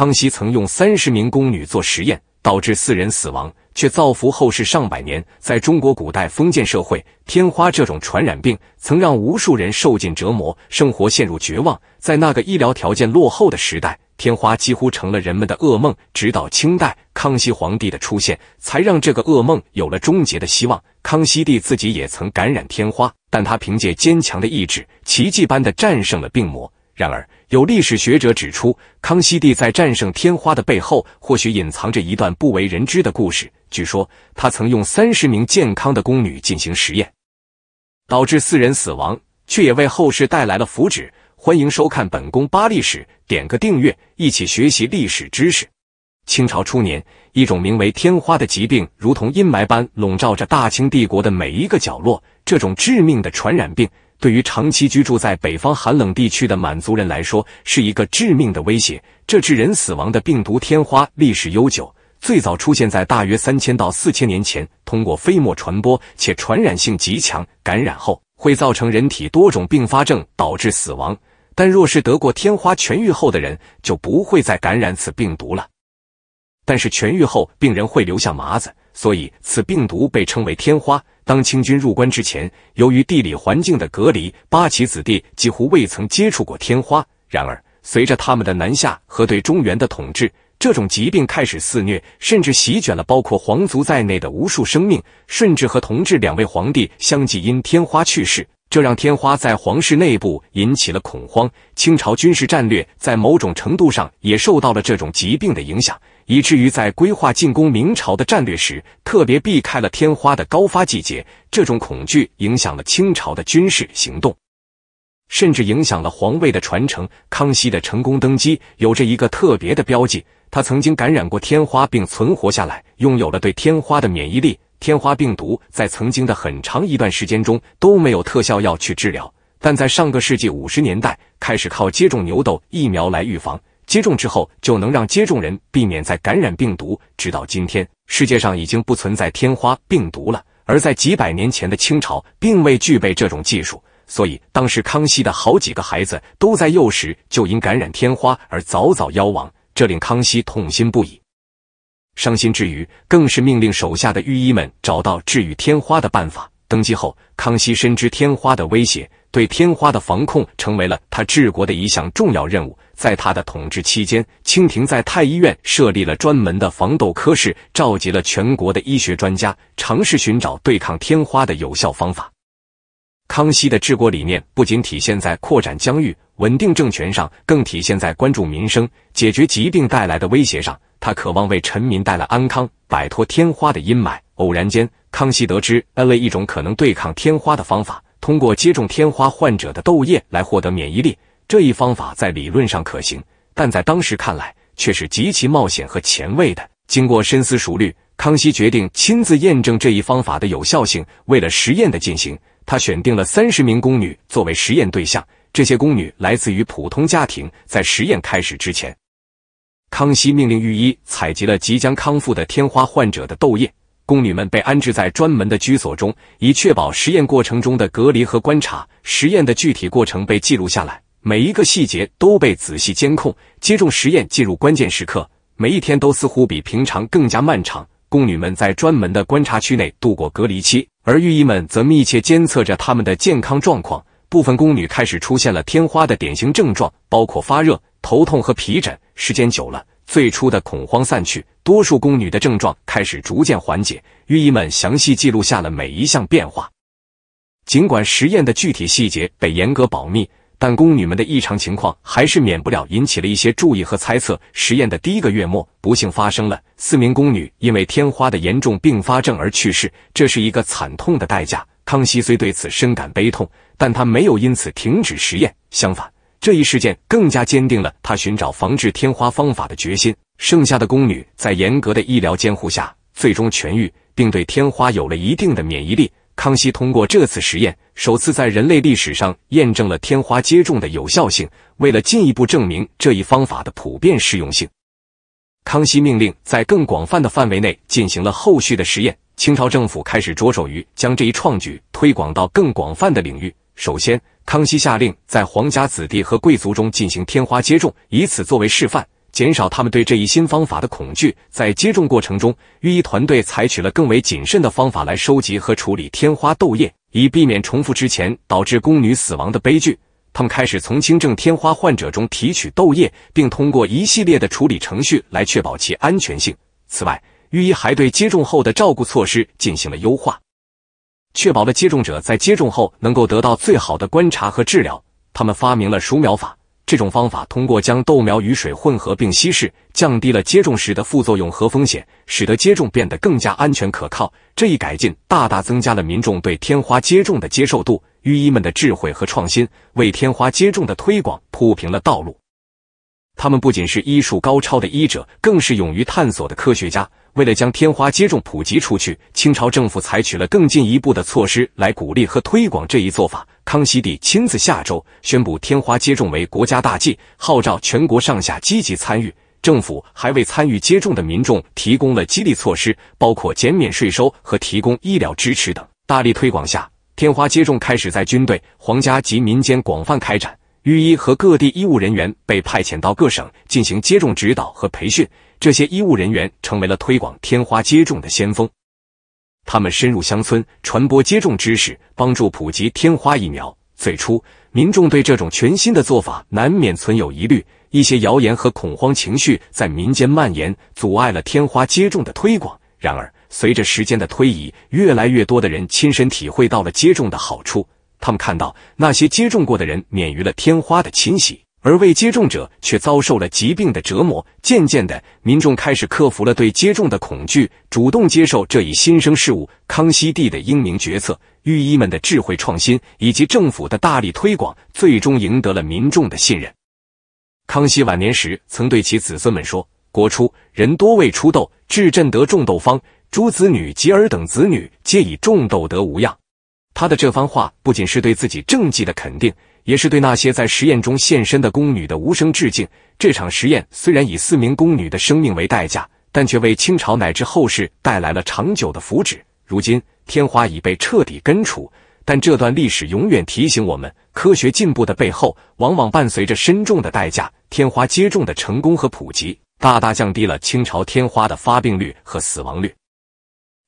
康熙曾用三十名宫女做实验，导致四人死亡，却造福后世上百年。在中国古代封建社会，天花这种传染病曾让无数人受尽折磨，生活陷入绝望。在那个医疗条件落后的时代，天花几乎成了人们的噩梦。直到清代康熙皇帝的出现，才让这个噩梦有了终结的希望。康熙帝自己也曾感染天花，但他凭借坚强的意志，奇迹般的战胜了病魔。然而，有历史学者指出，康熙帝在战胜天花的背后，或许隐藏着一段不为人知的故事。据说，他曾用三十名健康的宫女进行实验，导致四人死亡，却也为后世带来了福祉。欢迎收看本宫八历史，点个订阅，一起学习历史知识。清朝初年，一种名为天花的疾病，如同阴霾般笼罩着大清帝国的每一个角落。这种致命的传染病。对于长期居住在北方寒冷地区的满族人来说，是一个致命的威胁。这致人死亡的病毒天花历史悠久，最早出现在大约三千到四千年前，通过飞沫传播，且传染性极强。感染后会造成人体多种并发症，导致死亡。但若是得过天花痊愈后的人，就不会再感染此病毒了。但是痊愈后，病人会留下麻子，所以此病毒被称为天花。当清军入关之前，由于地理环境的隔离，八旗子弟几乎未曾接触过天花。然而，随着他们的南下和对中原的统治，这种疾病开始肆虐，甚至席卷了包括皇族在内的无数生命。顺治和同治两位皇帝相继因天花去世，这让天花在皇室内部引起了恐慌。清朝军事战略在某种程度上也受到了这种疾病的影响。以至于在规划进攻明朝的战略时，特别避开了天花的高发季节。这种恐惧影响了清朝的军事行动，甚至影响了皇位的传承。康熙的成功登基有着一个特别的标记：他曾经感染过天花并存活下来，拥有了对天花的免疫力。天花病毒在曾经的很长一段时间中都没有特效药去治疗，但在上个世纪五十年代开始靠接种牛痘疫苗来预防。接种之后，就能让接种人避免再感染病毒。直到今天，世界上已经不存在天花病毒了。而在几百年前的清朝，并未具备这种技术，所以当时康熙的好几个孩子都在幼时就因感染天花而早早夭亡，这令康熙痛心不已。伤心之余，更是命令手下的御医们找到治愈天花的办法。登基后，康熙深知天花的威胁。对天花的防控成为了他治国的一项重要任务。在他的统治期间，清廷在太医院设立了专门的防痘科室，召集了全国的医学专家，尝试寻找对抗天花的有效方法。康熙的治国理念不仅体现在扩展疆域、稳定政权上，更体现在关注民生、解决疾病带来的威胁上。他渴望为臣民带来安康，摆脱天花的阴霾。偶然间，康熙得知了一种可能对抗天花的方法。通过接种天花患者的痘液来获得免疫力，这一方法在理论上可行，但在当时看来却是极其冒险和前卫的。经过深思熟虑，康熙决定亲自验证这一方法的有效性。为了实验的进行，他选定了三十名宫女作为实验对象。这些宫女来自于普通家庭，在实验开始之前，康熙命令御医采集了即将康复的天花患者的痘液。宫女们被安置在专门的居所中，以确保实验过程中的隔离和观察。实验的具体过程被记录下来，每一个细节都被仔细监控。接种实验进入关键时刻，每一天都似乎比平常更加漫长。宫女们在专门的观察区内度过隔离期，而御医们则密切监测着她们的健康状况。部分宫女开始出现了天花的典型症状，包括发热、头痛和皮疹。时间久了。最初的恐慌散去，多数宫女的症状开始逐渐缓解。御医们详细记录下了每一项变化。尽管实验的具体细节被严格保密，但宫女们的异常情况还是免不了引起了一些注意和猜测。实验的第一个月末，不幸发生了四名宫女因为天花的严重并发症而去世，这是一个惨痛的代价。康熙虽对此深感悲痛，但他没有因此停止实验，相反。这一事件更加坚定了他寻找防治天花方法的决心。剩下的宫女在严格的医疗监护下，最终痊愈，并对天花有了一定的免疫力。康熙通过这次实验，首次在人类历史上验证了天花接种的有效性。为了进一步证明这一方法的普遍适用性，康熙命令在更广泛的范围内进行了后续的实验。清朝政府开始着手于将这一创举推广到更广泛的领域。首先。康熙下令在皇家子弟和贵族中进行天花接种，以此作为示范，减少他们对这一新方法的恐惧。在接种过程中，御医团队采取了更为谨慎的方法来收集和处理天花痘液，以避免重复之前导致宫女死亡的悲剧。他们开始从轻症天花患者中提取痘液，并通过一系列的处理程序来确保其安全性。此外，御医还对接种后的照顾措施进行了优化。确保了接种者在接种后能够得到最好的观察和治疗。他们发明了熟苗法，这种方法通过将豆苗与水混合并稀释，降低了接种时的副作用和风险，使得接种变得更加安全可靠。这一改进大大增加了民众对天花接种的接受度。御医们的智慧和创新为天花接种的推广铺平了道路。他们不仅是医术高超的医者，更是勇于探索的科学家。为了将天花接种普及出去，清朝政府采取了更进一步的措施来鼓励和推广这一做法。康熙帝亲自下周宣布天花接种为国家大计，号召全国上下积极参与。政府还为参与接种的民众提供了激励措施，包括减免税收和提供医疗支持等。大力推广下，天花接种开始在军队、皇家及民间广泛开展。御医和各地医务人员被派遣到各省进行接种指导和培训。这些医务人员成为了推广天花接种的先锋，他们深入乡村，传播接种知识，帮助普及天花疫苗。最初，民众对这种全新的做法难免存有疑虑，一些谣言和恐慌情绪在民间蔓延，阻碍了天花接种的推广。然而，随着时间的推移，越来越多的人亲身体会到了接种的好处，他们看到那些接种过的人免于了天花的侵袭。而未接种者却遭受了疾病的折磨。渐渐的，民众开始克服了对接种的恐惧，主动接受这一新生事物。康熙帝的英明决策、御医们的智慧创新以及政府的大力推广，最终赢得了民众的信任。康熙晚年时曾对其子孙们说：“国初人多未出痘，至朕得种痘方，诸子女及尔等子女皆以种痘得无恙。”他的这番话不仅是对自己政绩的肯定。也是对那些在实验中献身的宫女的无声致敬。这场实验虽然以四名宫女的生命为代价，但却为清朝乃至后世带来了长久的福祉。如今天花已被彻底根除，但这段历史永远提醒我们：科学进步的背后，往往伴随着深重的代价。天花接种的成功和普及，大大降低了清朝天花的发病率和死亡率。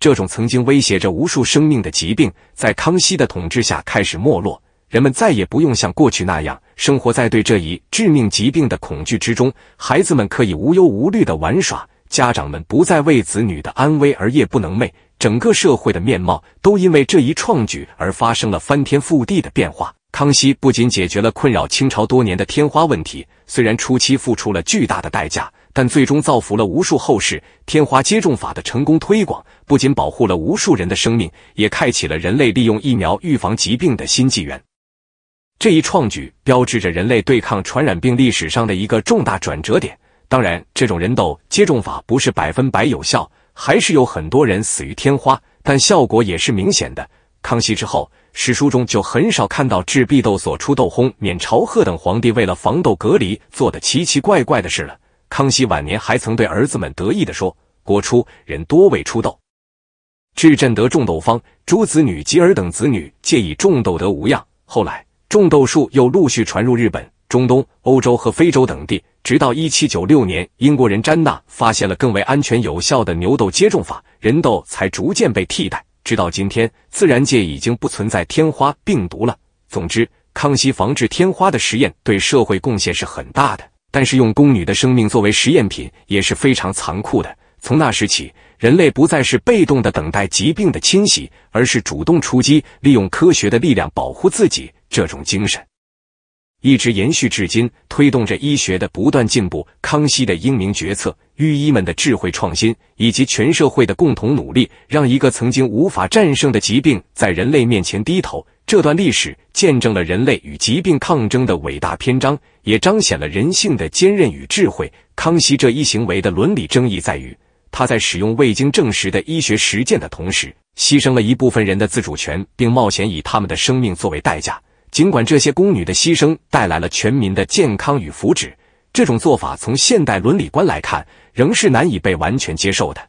这种曾经威胁着无数生命的疾病，在康熙的统治下开始没落。人们再也不用像过去那样生活在对这一致命疾病的恐惧之中，孩子们可以无忧无虑的玩耍，家长们不再为子女的安危而夜不能寐，整个社会的面貌都因为这一创举而发生了翻天覆地的变化。康熙不仅解决了困扰清朝多年的天花问题，虽然初期付出了巨大的代价，但最终造福了无数后世。天花接种法的成功推广，不仅保护了无数人的生命，也开启了人类利用疫苗预防疾病的新纪元。这一创举标志着人类对抗传染病历史上的一个重大转折点。当然，这种人痘接种法不是百分百有效，还是有很多人死于天花，但效果也是明显的。康熙之后，史书中就很少看到治毕痘所出痘轰免朝贺等皇帝为了防痘隔离做的奇奇怪怪的事了。康熙晚年还曾对儿子们得意地说：“国初人多未出痘，至朕得种痘方，诸子女及尔等子女皆以种痘得无恙。”后来。种豆术又陆续传入日本、中东、欧洲和非洲等地，直到一七九六年，英国人詹纳发现了更为安全有效的牛痘接种法，人痘才逐渐被替代。直到今天，自然界已经不存在天花病毒了。总之，康熙防治天花的实验对社会贡献是很大的，但是用宫女的生命作为实验品也是非常残酷的。从那时起，人类不再是被动的等待疾病的侵袭，而是主动出击，利用科学的力量保护自己。这种精神一直延续至今，推动着医学的不断进步。康熙的英明决策、御医们的智慧创新，以及全社会的共同努力，让一个曾经无法战胜的疾病在人类面前低头。这段历史见证了人类与疾病抗争的伟大篇章，也彰显了人性的坚韧与智慧。康熙这一行为的伦理争议在于，他在使用未经证实的医学实践的同时，牺牲了一部分人的自主权，并冒险以他们的生命作为代价。尽管这些宫女的牺牲带来了全民的健康与福祉，这种做法从现代伦理观来看仍是难以被完全接受的。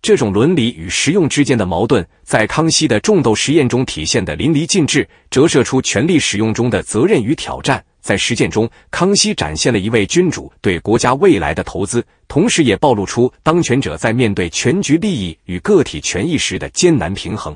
这种伦理与实用之间的矛盾，在康熙的种豆实验中体现的淋漓尽致，折射出权力使用中的责任与挑战。在实践中，康熙展现了一位君主对国家未来的投资，同时也暴露出当权者在面对全局利益与个体权益时的艰难平衡。